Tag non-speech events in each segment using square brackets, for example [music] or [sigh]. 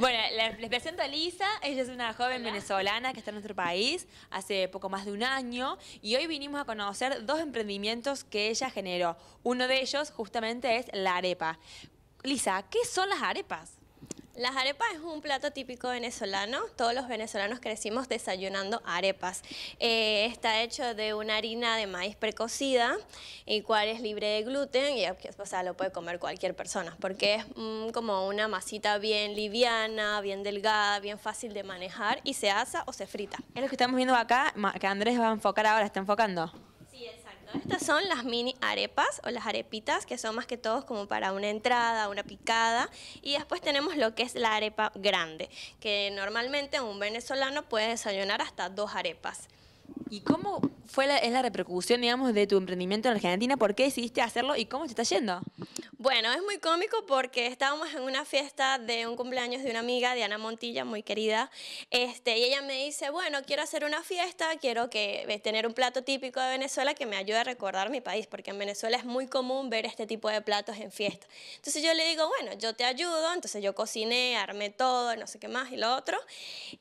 Bueno, les presento a Lisa, ella es una joven venezolana que está en nuestro país hace poco más de un año y hoy vinimos a conocer dos emprendimientos que ella generó. Uno de ellos justamente es la arepa. Lisa, ¿qué son las arepas? Las arepas es un plato típico venezolano. Todos los venezolanos crecimos desayunando arepas. Eh, está hecho de una harina de maíz precocida, y cual es libre de gluten y o sea, lo puede comer cualquier persona porque es mm, como una masita bien liviana, bien delgada, bien fácil de manejar y se asa o se frita. Es lo que estamos viendo acá, que Andrés va a enfocar ahora, está enfocando estas son las mini arepas o las arepitas, que son más que todos como para una entrada, una picada. Y después tenemos lo que es la arepa grande, que normalmente un venezolano puede desayunar hasta dos arepas. ¿Y cómo fue es la repercusión, digamos, de tu emprendimiento en Argentina? ¿Por qué decidiste hacerlo y cómo te está yendo? Bueno, es muy cómico porque estábamos en una fiesta de un cumpleaños de una amiga, Diana Montilla, muy querida, este, y ella me dice, bueno, quiero hacer una fiesta, quiero que, eh, tener un plato típico de Venezuela que me ayude a recordar mi país, porque en Venezuela es muy común ver este tipo de platos en fiesta. Entonces yo le digo, bueno, yo te ayudo, entonces yo cociné, armé todo, no sé qué más y lo otro,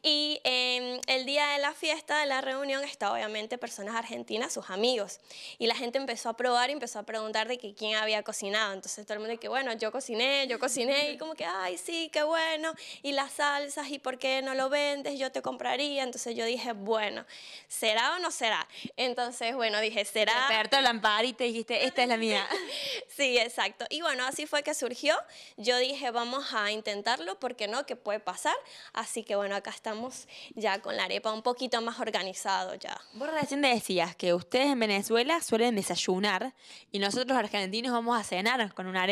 y em, el día de la fiesta, de la reunión, estaba obviamente personas argentinas, sus amigos, y la gente empezó a probar y empezó a preguntar de que quién había cocinado, entonces todo que, bueno, yo cociné, yo cociné, y como que, ay, sí, qué bueno, y las salsas, y por qué no lo vendes, yo te compraría. Entonces yo dije, bueno, ¿será o no será? Entonces, bueno, dije, ¿será? la Lampar y te dijiste, esta es la mía. [laughs] sí, exacto. Y bueno, así fue que surgió. Yo dije, vamos a intentarlo, porque no? ¿Qué puede pasar? Así que bueno, acá estamos ya con la arepa un poquito más organizado ya. Vos recién decías que ustedes en Venezuela suelen desayunar y nosotros argentinos vamos a cenar con una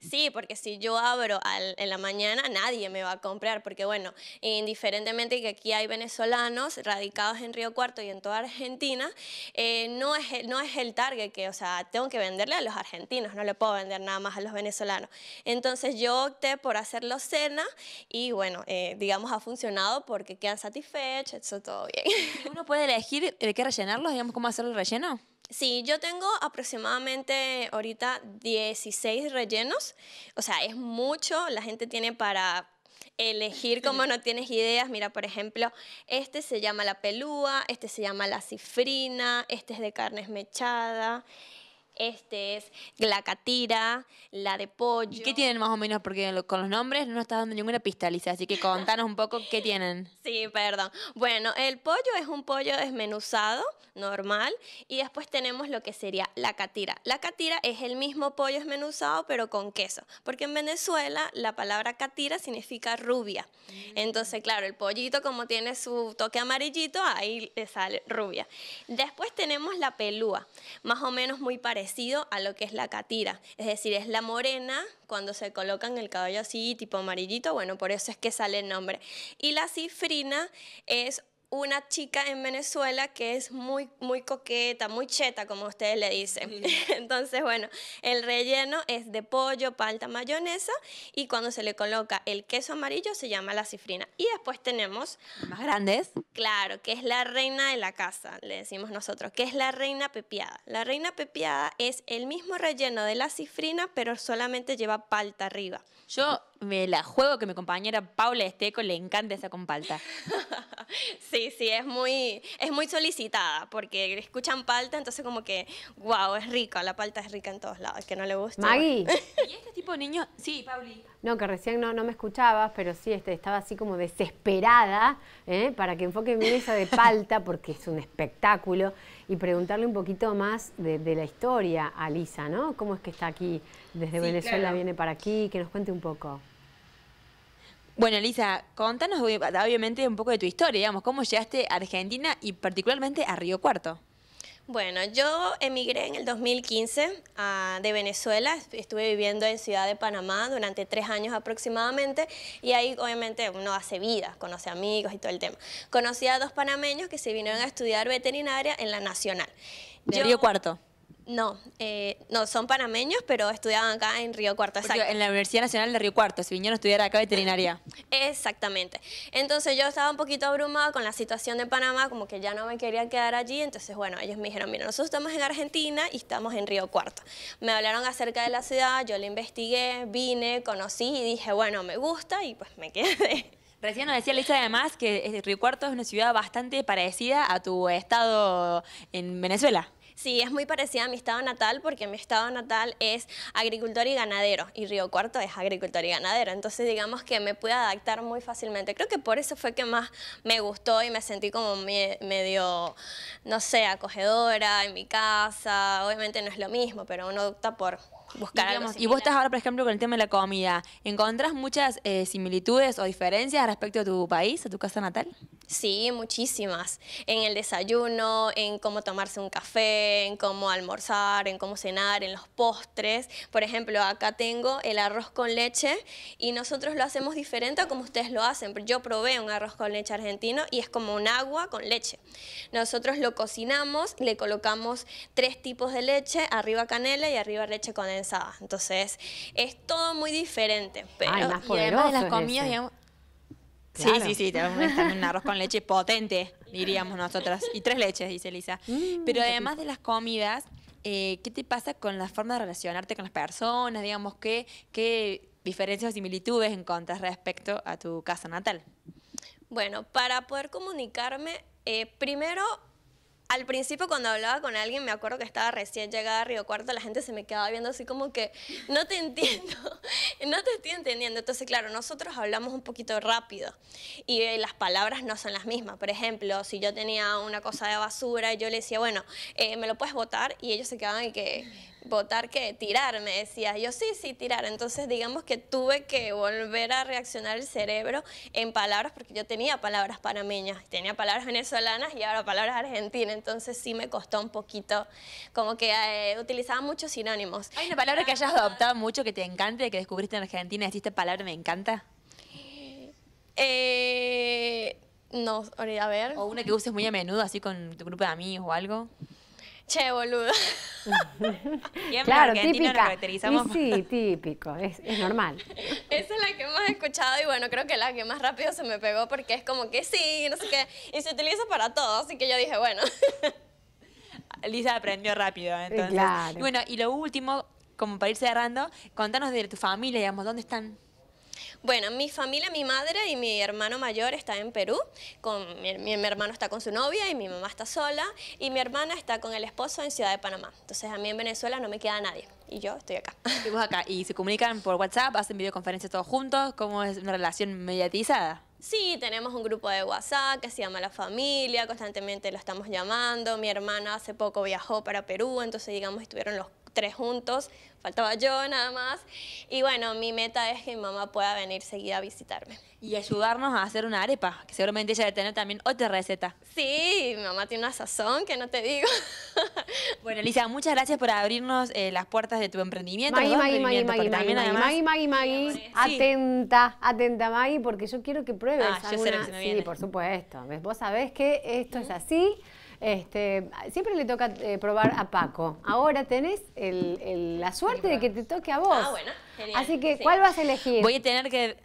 Sí, porque si yo abro en la mañana, nadie me va a comprar, porque bueno, indiferentemente que aquí hay venezolanos radicados en Río Cuarto y en toda Argentina, eh, no, es, no es el target que, o sea, tengo que venderle a los argentinos, no le puedo vender nada más a los venezolanos. Entonces yo opté por hacerlo cena y bueno, eh, digamos, ha funcionado porque quedan satisfechos, eso todo bien. ¿Uno puede elegir de qué rellenarlos, digamos, cómo hacer el relleno? Sí, yo tengo aproximadamente ahorita 16 rellenos, o sea, es mucho, la gente tiene para elegir como [laughs] no tienes ideas. Mira, por ejemplo, este se llama la pelúa, este se llama la cifrina, este es de carne esmechada, este es la catira, la de pollo. ¿Qué tienen más o menos? Porque con los nombres no nos estás dando ninguna pista, Lisa, así que contanos un poco qué tienen. [laughs] Sí, perdón. Bueno, el pollo es un pollo desmenuzado, normal, y después tenemos lo que sería la catira. La catira es el mismo pollo desmenuzado, pero con queso, porque en Venezuela la palabra catira significa rubia. Mm. Entonces, claro, el pollito como tiene su toque amarillito, ahí le sale rubia. Después tenemos la pelúa, más o menos muy parecida a lo que es la catira, es decir, es la morena cuando se coloca en el caballo así tipo amarillito, bueno, por eso es que sale el nombre. Y la cifrina es una chica en Venezuela que es muy, muy coqueta, muy cheta, como ustedes le dicen. [laughs] Entonces, bueno, el relleno es de pollo, palta, mayonesa y cuando se le coloca el queso amarillo se llama la cifrina. Y después tenemos... Más grandes. Claro, que es la reina de la casa, le decimos nosotros, que es la reina pepiada. La reina pepiada es el mismo relleno de la cifrina, pero solamente lleva palta arriba. Yo me la juego que mi compañera Paula Esteco le encanta esa con palta. [laughs] sí, sí, es muy, es muy solicitada porque escuchan palta, entonces como que, wow, es rica, la palta es rica en todos lados, que no le gusta. Maggie. ¿Y [laughs] este tipo de niño, Sí, Pauli. No, que recién no, no me escuchabas, pero sí, este, estaba así como desesperada ¿eh? para que enfoque mi mesa de palta, porque es un espectáculo, y preguntarle un poquito más de, la historia a Lisa, ¿no? ¿Cómo es que está aquí, desde Venezuela viene para aquí? Que nos cuente un poco. Bueno, Elisa, contanos obviamente un poco de tu historia, digamos, cómo llegaste a Argentina y particularmente a Río Cuarto. Bueno, yo emigré en el 2015 ah, de Venezuela, estuve viviendo en Ciudad de Panamá durante tres años aproximadamente y ahí obviamente uno hace vida, conoce amigos y todo el tema. Conocí a dos panameños que se vinieron a estudiar veterinaria en la Nacional. ¿De Río Cuarto? No, eh, no, son panameños, pero estudiaban acá en Río Cuarto. Exacto. En la Universidad Nacional de Río Cuarto, si vinieron a estudiar acá veterinaria. Exactamente. Entonces yo estaba un poquito abrumada con la situación de Panamá, como que ya no me querían quedar allí. Entonces, bueno, ellos me dijeron, mira, nosotros estamos en Argentina y estamos en Río Cuarto. Me hablaron acerca de la ciudad, yo la investigué, vine, conocí y dije, bueno, me gusta y pues me quedé. Recién nos decía Lisa además que eh, Río Cuarto es una ciudad bastante parecida a tu estado en Venezuela. Sí, es muy parecida a mi estado natal porque mi estado natal es agricultor y ganadero y Río Cuarto es agricultor y ganadero. Entonces digamos que me pude adaptar muy fácilmente. Creo que por eso fue que más me gustó y me sentí como medio, no sé, acogedora en mi casa. Obviamente no es lo mismo, pero uno opta por buscar Y vos estás ahora, por ejemplo, con el tema de la comida. ¿Encontrás muchas eh, similitudes o diferencias respecto a tu país, a tu casa natal? Sí, muchísimas. En el desayuno, en cómo tomarse un café, en cómo almorzar, en cómo cenar, en los postres. Por ejemplo, acá tengo el arroz con leche y nosotros lo hacemos diferente a como ustedes lo hacen. Yo probé un arroz con leche argentino y es como un agua con leche. Nosotros lo cocinamos, le colocamos tres tipos de leche, arriba canela y arriba leche con leche. Entonces, es todo muy diferente. Pero, además de las comidas, digamos, Sí, sí, sí, tenemos un arroz con leche potente, diríamos nosotras. Y tres leches, dice Elisa. Mm, pero además de las comidas, eh, ¿qué te pasa con la forma de relacionarte con las personas? Digamos, ¿qué, qué diferencias o similitudes encontras respecto a tu casa natal? Bueno, para poder comunicarme, eh, primero al principio cuando hablaba con alguien, me acuerdo que estaba recién llegada a Río Cuarto, la gente se me quedaba viendo así como que, no te entiendo, [laughs] no te estoy entendiendo. Entonces, claro, nosotros hablamos un poquito rápido y eh, las palabras no son las mismas. Por ejemplo, si yo tenía una cosa de basura, yo le decía, bueno, eh, me lo puedes botar y ellos se quedaban y que votar que tirar, me decía, Yo sí, sí, tirar. Entonces, digamos que tuve que volver a reaccionar el cerebro en palabras, porque yo tenía palabras panameñas, tenía palabras venezolanas y ahora palabras argentinas. Entonces, sí me costó un poquito, como que eh, utilizaba muchos sinónimos. ¿Hay una palabra que hayas adoptado mucho que te encante, que descubriste en Argentina? ¿Deciste esta palabra me encanta? Eh, no, a ver. O una que uses muy a menudo, así con tu grupo de amigos o algo. Che, boludo. [laughs] claro, típica. sí, típico, es, es, normal. [laughs] Esa es la que hemos escuchado y bueno, creo que la que más rápido se me pegó porque es como que sí, no sé qué, y se utiliza para todo, así que yo dije, bueno. [laughs] Lisa aprendió rápido, entonces. Claro. Y bueno, y lo último, como para ir cerrando, contanos de tu familia, digamos, ¿dónde están? Bueno, mi familia, mi madre y mi hermano mayor están en Perú, con, mi, hermano está con su novia y mi mamá está sola y mi hermana está con el esposo en Ciudad de Panamá. Entonces a mí en Venezuela no me queda nadie y yo estoy acá. Y acá, y se comunican por WhatsApp, hacen videoconferencias todos juntos, ¿cómo es una relación mediatizada? Sí, tenemos un grupo de WhatsApp que se llama La Familia, constantemente lo estamos llamando. Mi hermana hace poco viajó para Perú, entonces digamos estuvieron los tres juntos, faltaba yo nada más. Y bueno, mi meta es que mi mamá pueda venir seguida a visitarme. Y ayudarnos a hacer una arepa, que seguramente ella debe tener también otra receta. Sí, mi mamá tiene una sazón que no te digo. [laughs] bueno, Elisa, muchas gracias por abrirnos eh, las puertas de tu emprendimiento. Magui, Magui, Magui, Magui, Magui, Magui, atenta, atenta Maggie, porque yo quiero que pruebes. Ah, alguna... Sí, por supuesto. Vos sabés que esto es así. Este, siempre le toca eh, probar a Paco. Ahora tenés la suerte de que te toque a vos. Ah, bueno, genial. Así que, ¿cuál vas a elegir? Voy a tener que...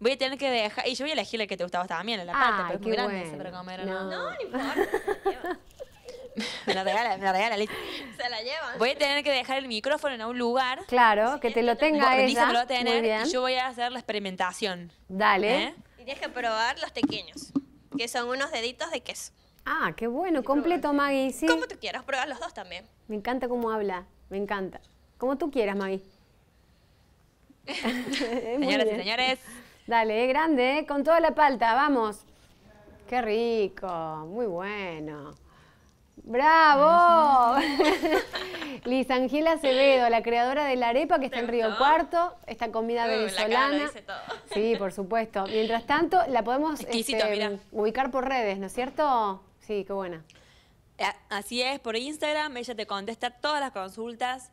Voy a tener que dejar... Y yo voy a elegir el que te gustaba también, la parte, pero es muy grande bueno. comer. No, no, no [laughs] importa. me la regala, me la regala, Se la llevan. Voy a tener que dejar el micrófono en un lugar. Claro, que te lo tenga ella. Dice que lo va a tener y yo voy a hacer la experimentación. Dale. ¿Eh? Y tienes que probar los pequeños, que son unos deditos de queso. Ah, qué bueno, completo Maggie, Como tú quieras, prueba los dos también. Me encanta cómo habla, me encanta. Como tú quieras, Magui. [laughs] [laughs] Señoras y señores. Dale, grande, ¿eh? con toda la palta, vamos. Qué rico, muy bueno. ¡Bravo! [laughs] Liz Angela Acevedo, la creadora de la arepa que está en Río Cuarto, esta comida venezolana. Sí, por supuesto. Mientras tanto, la podemos este, ubicar por redes, ¿no es cierto? Sí, qué buena. Eh, así es, por Instagram ella te contesta todas las consultas.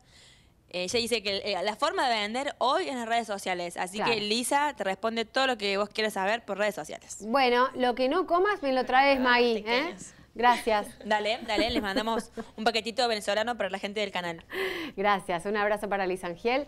Eh, ella dice que eh, la forma de vender hoy en las redes sociales. Así que Lisa te responde todo lo que vos quieras saber por redes sociales. Bueno, lo que no comas me lo traes, ah, Magui. ¿eh? Gracias. [laughs] Dale, dale, les mandamos un paquetito venezolano para la gente del canal. Gracias, un abrazo para Lisa Angel.